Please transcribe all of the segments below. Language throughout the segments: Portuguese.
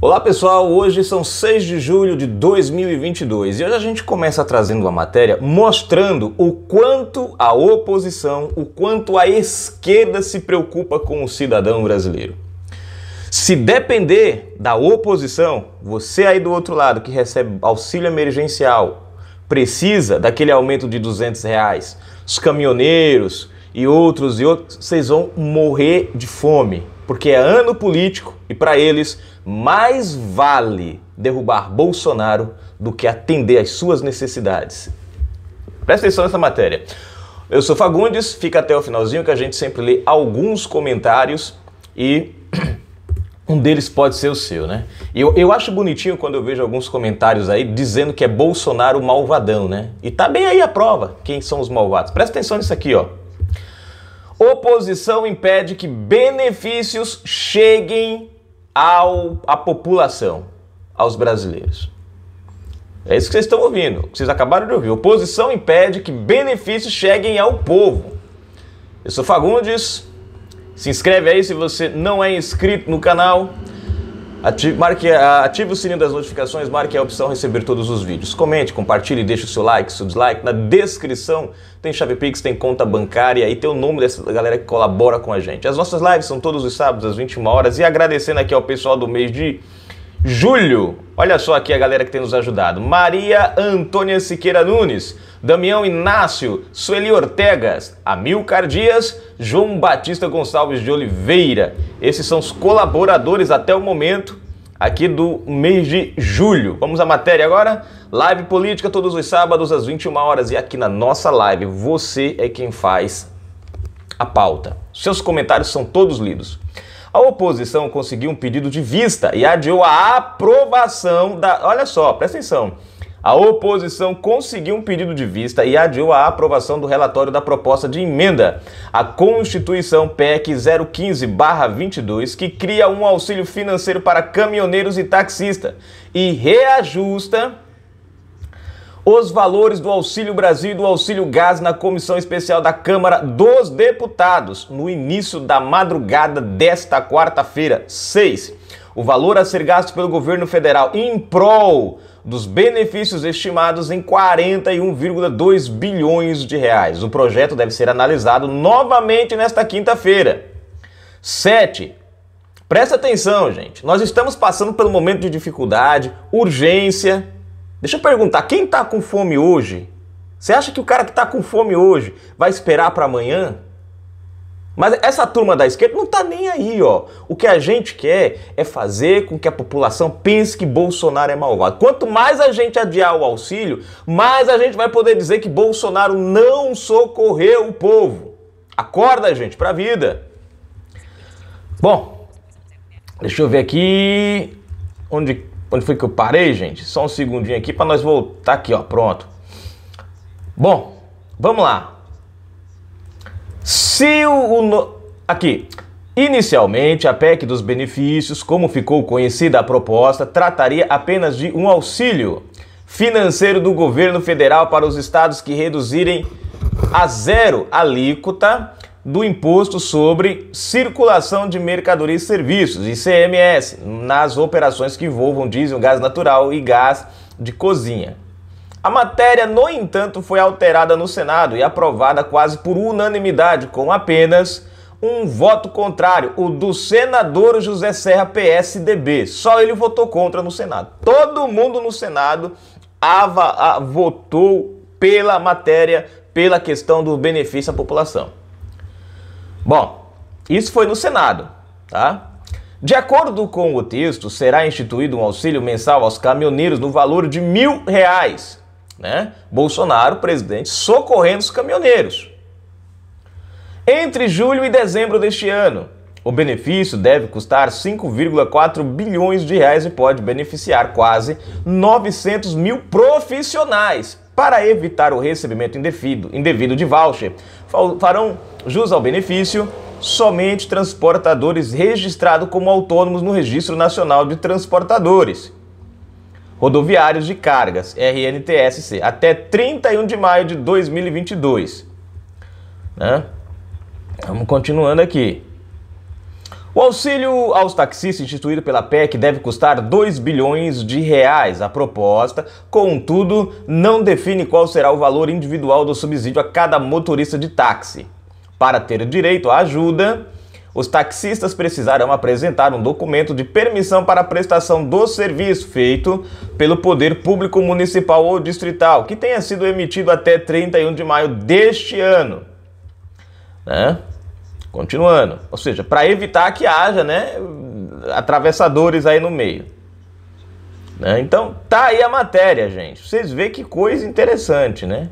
Olá pessoal, hoje são 6 de julho de 2022 e hoje a gente começa trazendo uma matéria mostrando o quanto a oposição, o quanto a esquerda se preocupa com o cidadão brasileiro. Se depender da oposição, você aí do outro lado que recebe auxílio emergencial precisa daquele aumento de 200 reais, os caminhoneiros, e outros e outros, vocês vão morrer de fome, porque é ano político e para eles mais vale derrubar Bolsonaro do que atender às suas necessidades. Presta atenção nessa matéria. Eu sou Fagundes, fica até o finalzinho que a gente sempre lê alguns comentários e um deles pode ser o seu, né? Eu, eu acho bonitinho quando eu vejo alguns comentários aí dizendo que é Bolsonaro malvadão, né? E tá bem aí a prova, quem são os malvados. Presta atenção nisso aqui, ó. Oposição impede que benefícios cheguem ao, à população, aos brasileiros. É isso que vocês estão ouvindo, que vocês acabaram de ouvir. Oposição impede que benefícios cheguem ao povo. Eu sou Fagundes. Se inscreve aí se você não é inscrito no canal. Ative, marque, ah, ative o sininho das notificações, marque a opção receber todos os vídeos. Comente, compartilhe, deixe o seu like, seu dislike. Na descrição tem chave Pix, tem conta bancária e tem o nome dessa galera que colabora com a gente. As nossas lives são todos os sábados às 21 horas e agradecendo aqui ao pessoal do mês de Julho, olha só aqui a galera que tem nos ajudado. Maria Antônia Siqueira Nunes, Damião Inácio, Sueli Ortegas, Amilcar Dias, João Batista Gonçalves de Oliveira. Esses são os colaboradores até o momento aqui do mês de julho. Vamos à matéria agora? Live política todos os sábados às 21 horas e aqui na nossa live você é quem faz a pauta. Seus comentários são todos lidos. A oposição conseguiu um pedido de vista e adiou a aprovação da. Olha só, presta atenção. A oposição conseguiu um pedido de vista e adiou a aprovação do relatório da proposta de emenda à Constituição PEC 015-22, que cria um auxílio financeiro para caminhoneiros e taxistas e reajusta os valores do Auxílio Brasil e do Auxílio Gás na Comissão Especial da Câmara dos Deputados no início da madrugada desta quarta-feira, 6. O valor a ser gasto pelo governo federal em prol dos benefícios estimados em 41,2 bilhões de reais. O projeto deve ser analisado novamente nesta quinta-feira. 7. Presta atenção, gente. Nós estamos passando pelo momento de dificuldade, urgência, Deixa eu perguntar, quem está com fome hoje? Você acha que o cara que está com fome hoje vai esperar para amanhã? Mas essa turma da esquerda não tá nem aí, ó. O que a gente quer é fazer com que a população pense que Bolsonaro é malvado. Quanto mais a gente adiar o auxílio, mais a gente vai poder dizer que Bolsonaro não socorreu o povo. Acorda, gente, pra vida. Bom, deixa eu ver aqui onde Onde foi que eu parei, gente? Só um segundinho aqui para nós voltar aqui, ó. Pronto. Bom, vamos lá. Se o, o no... aqui, Inicialmente, a PEC dos benefícios, como ficou conhecida a proposta, trataria apenas de um auxílio financeiro do governo federal para os estados que reduzirem a zero alíquota do Imposto sobre Circulação de Mercadorias e Serviços, ICMS, nas operações que envolvam diesel, gás natural e gás de cozinha. A matéria, no entanto, foi alterada no Senado e aprovada quase por unanimidade, com apenas um voto contrário, o do senador José Serra, PSDB. Só ele votou contra no Senado. Todo mundo no Senado ava, a, votou pela matéria, pela questão do benefício à população. Bom, isso foi no Senado, tá? De acordo com o texto, será instituído um auxílio mensal aos caminhoneiros no valor de mil reais, né? Bolsonaro, presidente, socorrendo os caminhoneiros. Entre julho e dezembro deste ano, o benefício deve custar 5,4 bilhões de reais e pode beneficiar quase 900 mil profissionais para evitar o recebimento indevido, indevido de voucher farão jus ao benefício somente transportadores registrados como autônomos no Registro Nacional de Transportadores Rodoviários de Cargas, RNTSC, até 31 de maio de 2022. Né? Vamos continuando aqui. O auxílio aos taxistas instituído pela PEC deve custar 2 bilhões de reais. A proposta, contudo, não define qual será o valor individual do subsídio a cada motorista de táxi. Para ter direito à ajuda, os taxistas precisarão apresentar um documento de permissão para a prestação do serviço feito pelo Poder Público Municipal ou Distrital, que tenha sido emitido até 31 de maio deste ano. Né? Continuando, ou seja, para evitar que haja, né, atravessadores aí no meio. Né? Então, tá aí a matéria, gente. Vocês vê que coisa interessante, né?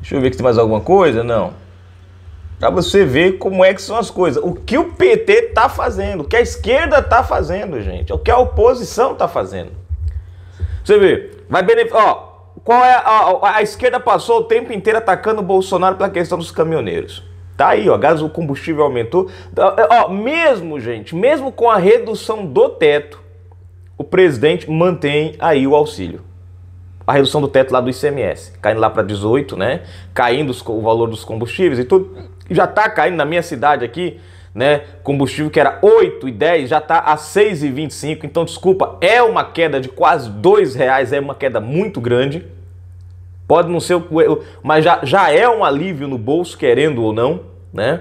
Deixa eu ver se tem mais alguma coisa, não. Para você ver como é que são as coisas, o que o PT tá fazendo, o que a esquerda tá fazendo, gente, é o que a oposição tá fazendo. Você vê, vai beneficiar, ó, qual é a, a, a esquerda passou o tempo inteiro atacando o Bolsonaro pela questão dos caminhoneiros. Tá aí, ó, gás, o combustível aumentou. Tá, é, ó, mesmo, gente, mesmo com a redução do teto, o presidente mantém aí o auxílio. A redução do teto lá do ICMS, caindo lá para 18, né? Caindo os, o valor dos combustíveis e tudo. Já tá caindo na minha cidade aqui, né? Combustível que era 8 e 10 já tá a 6,25. Então, desculpa, é uma queda de quase 2 reais, é uma queda muito grande. Pode não ser o mas já, já é um alívio no bolso, querendo ou não, né?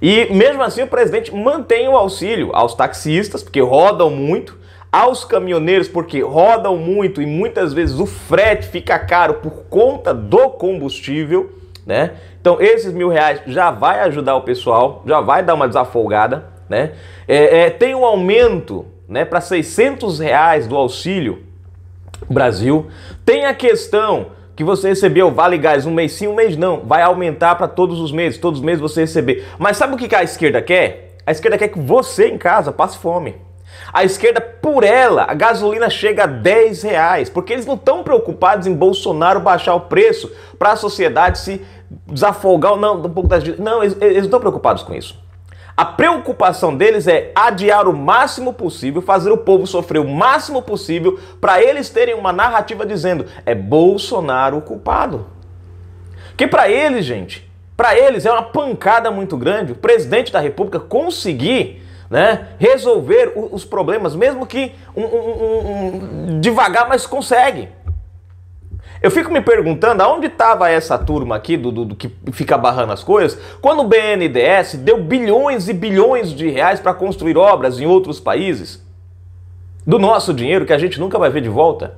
E mesmo assim o presidente mantém o auxílio aos taxistas, porque rodam muito, aos caminhoneiros, porque rodam muito e muitas vezes o frete fica caro por conta do combustível, né? Então esses mil reais já vai ajudar o pessoal, já vai dar uma desafolgada, né? É, é, tem um aumento né, para 600 reais do auxílio Brasil. Tem a questão que você recebeu, vale gás, um mês sim, um mês não, vai aumentar para todos os meses, todos os meses você receber. Mas sabe o que a esquerda quer? A esquerda quer que você em casa passe fome. A esquerda, por ela, a gasolina chega a 10 reais, porque eles não estão preocupados em Bolsonaro baixar o preço para a sociedade se desafogar ou não, um pouco das... Não, eles, eles não estão preocupados com isso. A preocupação deles é adiar o máximo possível, fazer o povo sofrer o máximo possível, para eles terem uma narrativa dizendo: é Bolsonaro o culpado. Que para eles, gente, para eles é uma pancada muito grande o presidente da República conseguir né, resolver os problemas, mesmo que um, um, um, devagar, mas consegue. Eu fico me perguntando aonde estava essa turma aqui do, do, do, que fica barrando as coisas quando o BNDES deu bilhões e bilhões de reais para construir obras em outros países do nosso dinheiro que a gente nunca vai ver de volta.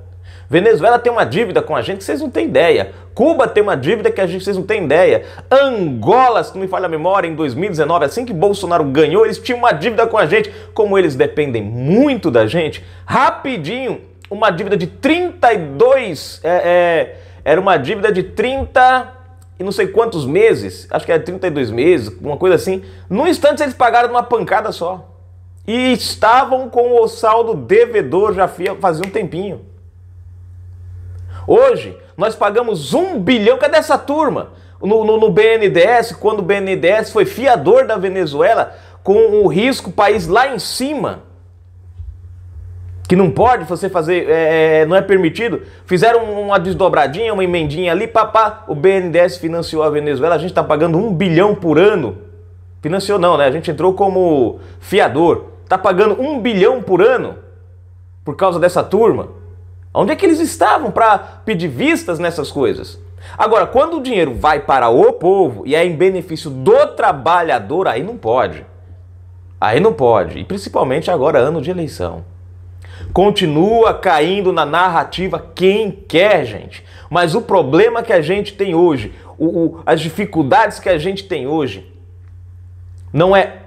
Venezuela tem uma dívida com a gente que vocês não têm ideia. Cuba tem uma dívida que a gente vocês não têm ideia. Angola, se não me falha a memória, em 2019, assim que Bolsonaro ganhou, eles tinham uma dívida com a gente. Como eles dependem muito da gente, rapidinho uma dívida de 32. É, é, era uma dívida de 30 e não sei quantos meses, acho que era 32 meses, uma coisa assim. Num instante eles pagaram numa pancada só. E estavam com o saldo devedor já fazia um tempinho. Hoje, nós pagamos um bilhão. Cadê essa turma? No, no, no, BNDES, quando o BNDES foi fiador da Venezuela, com o risco país lá em cima que não pode você fazer, é, é não é permitido. Fizeram uma desdobradinha, uma emendinha ali, papá, o BNDES financiou a Venezuela, a gente está pagando um bilhão por ano. Financiou não, né? A gente entrou como fiador. Está pagando um bilhão por ano por causa dessa turma. Onde é que eles estavam para pedir vistas nessas coisas? Agora, quando o dinheiro vai para o povo e é em benefício do trabalhador, aí não pode. Aí não pode. E principalmente agora, ano de eleição. Continua caindo na narrativa quem quer, gente. Mas o problema que a gente tem hoje, o, o, as dificuldades que a gente tem hoje, não é.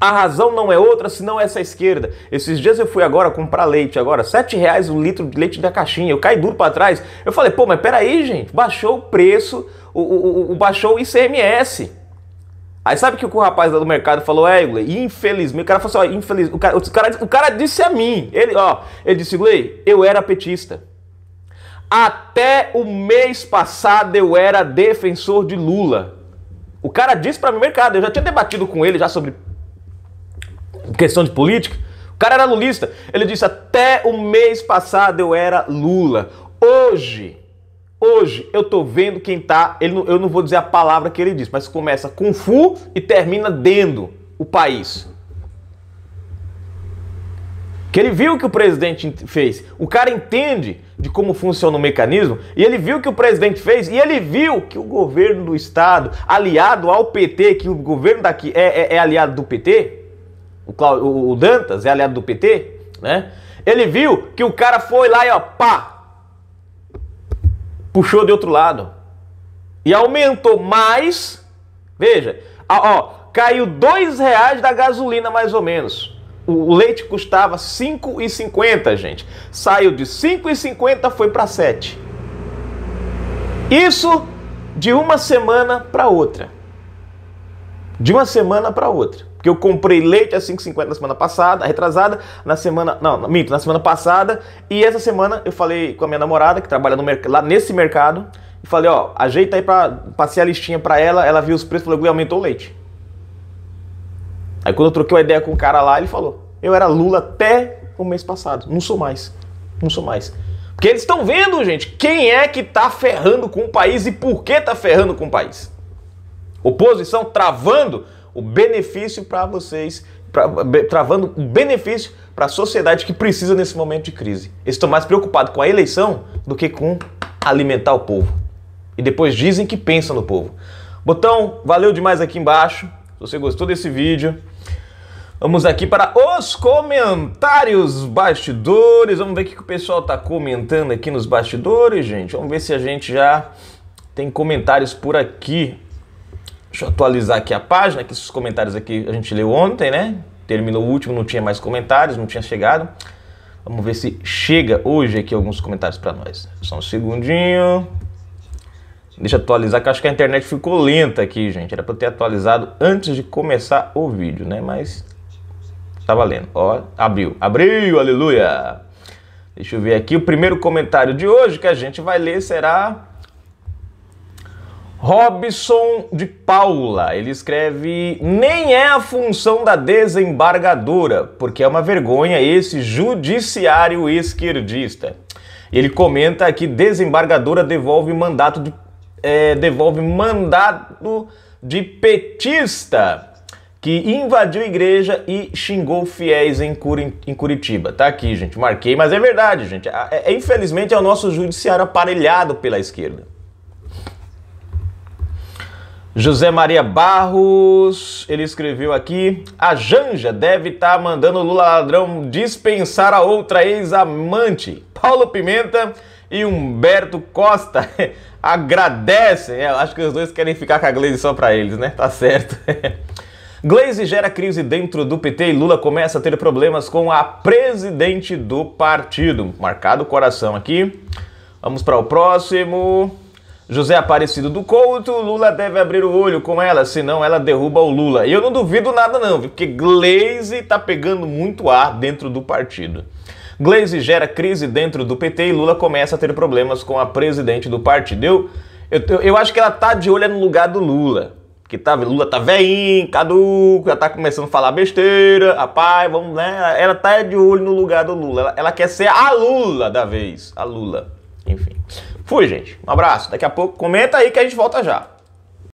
A razão não é outra senão essa esquerda. Esses dias eu fui agora comprar leite, agora sete reais o um litro de leite da caixinha. Eu caí duro para trás. Eu falei, pô, mas peraí, gente, baixou o preço, o, o, o baixou o ICMS. Aí sabe que o rapaz lá do mercado falou, é, Igley, infelizmente, o cara falou assim, ó, infeliz, o cara, o cara, o cara disse a mim, ele, ó, ele disse, Igley, eu era petista. Até o mês passado eu era defensor de Lula. O cara disse para mim, mercado, eu já tinha debatido com ele já sobre questão de política. O cara era lulista. Ele disse, até o mês passado eu era Lula. Hoje, Hoje eu tô vendo quem tá. Ele, eu não vou dizer a palavra que ele diz, mas começa com fu e termina dendo o país. Que ele viu que o presidente fez. O cara entende de como funciona o mecanismo e ele viu que o presidente fez e ele viu que o governo do estado, aliado ao PT, que o governo daqui é, é, é aliado do PT, o, Cláudio, o Dantas é aliado do PT, né? Ele viu que o cara foi lá e ó, pá, puxou de outro lado e aumentou mais. Veja, ó, caiu dois reais da gasolina mais ou menos. O leite custava 5,50, gente. Saiu de 5,50 foi para 7. Isso de uma semana para outra. De uma semana para outra. Porque eu comprei leite a 5,50 na semana passada, retrasada, na semana. Não, minto, na semana passada. E essa semana eu falei com a minha namorada, que trabalha no, lá nesse mercado, e falei: ó, ajeita aí pra. Passei a listinha pra ela, ela viu os preços, falou: Gui, aumentou o leite. Aí quando eu troquei uma ideia com o cara lá, ele falou: eu era Lula até o mês passado, não sou mais. Não sou mais. Porque eles estão vendo, gente, quem é que tá ferrando com o país e por que tá ferrando com o país. Oposição travando o benefício para vocês, pra, travando o benefício para a sociedade que precisa nesse momento de crise. Eles estão mais preocupados com a eleição do que com alimentar o povo. E depois dizem que pensam no povo. Botão, valeu demais aqui embaixo. Se você gostou desse vídeo, Vamos aqui para os comentários bastidores. Vamos ver o que o pessoal está comentando aqui nos bastidores, gente. Vamos ver se a gente já tem comentários por aqui. Deixa eu atualizar aqui a página, que esses comentários aqui a gente leu ontem, né? Terminou o último, não tinha mais comentários, não tinha chegado. Vamos ver se chega hoje aqui alguns comentários para nós. Só um segundinho. Deixa eu atualizar, que eu acho que a internet ficou lenta aqui, gente. Era para ter atualizado antes de começar o vídeo, né? Mas tá valendo. Ó, abriu. Abriu, aleluia! Deixa eu ver aqui. O primeiro comentário de hoje que a gente vai ler será Robson de Paula, ele escreve: nem é a função da desembargadora, porque é uma vergonha esse judiciário esquerdista. Ele comenta que desembargadora devolve mandato de, é, devolve mandato de petista que invadiu a igreja e xingou fiéis em, Curitiba. Tá aqui, gente, marquei, mas é verdade, gente. É, é, infelizmente é o nosso judiciário aparelhado pela esquerda. José Maria Barros, ele escreveu aqui: a Janja deve estar tá mandando Lula ladrão dispensar a outra ex-amante. Paulo Pimenta e Humberto Costa agradecem. É, acho que os dois querem ficar com a Glaze só para eles, né? Tá certo. Glaze gera crise dentro do PT e Lula começa a ter problemas com a presidente do partido. Marcado o coração aqui. Vamos para o próximo. José Aparecido do Couto, Lula deve abrir o olho com ela, senão ela derruba o Lula. E eu não duvido nada não, porque Glaze tá pegando muito ar dentro do partido. Glaze gera crise dentro do PT e Lula começa a ter problemas com a presidente do partido. Eu, eu, eu acho que ela tá de olho no lugar do Lula. Que tá, Lula tá veinho, caduco, já tá começando a falar besteira, rapaz, vamos, né? Ela tá de olho no lugar do Lula. Ela, ela quer ser a Lula da vez. A Lula. Enfim. Fui, gente. Um abraço. Daqui a pouco comenta aí que a gente volta já.